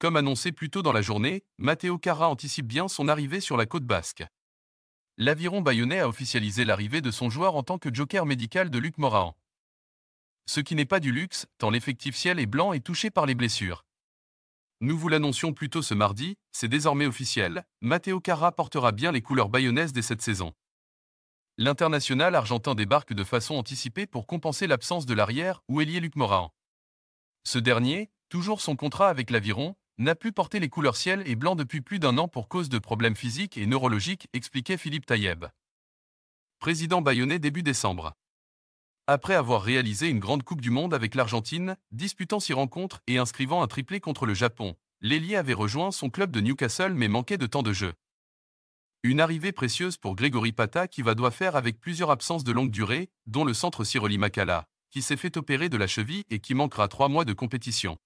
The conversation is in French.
Comme annoncé plus tôt dans la journée, Matteo Cara anticipe bien son arrivée sur la côte basque. L'aviron bayonnais a officialisé l'arrivée de son joueur en tant que joker médical de Luc Morahan. Ce qui n'est pas du luxe, tant l'effectif ciel est blanc et touché par les blessures. Nous vous l'annoncions plus tôt ce mardi, c'est désormais officiel, Matteo Cara portera bien les couleurs bayonnaises dès cette saison. L'international argentin débarque de façon anticipée pour compenser l'absence de l'arrière ou est Luc Morahan. Ce dernier, toujours son contrat avec l'Aviron, n'a pu porter les couleurs ciel et blanc depuis plus d'un an pour cause de problèmes physiques et neurologiques, expliquait Philippe Taïeb. Président bayonnais début décembre. Après avoir réalisé une grande Coupe du Monde avec l'Argentine, disputant six rencontres et inscrivant un triplé contre le Japon, l'ailier avait rejoint son club de Newcastle mais manquait de temps de jeu. Une arrivée précieuse pour Grégory Pata qui va doit faire avec plusieurs absences de longue durée, dont le centre siroli Makala, qui s'est fait opérer de la cheville et qui manquera trois mois de compétition.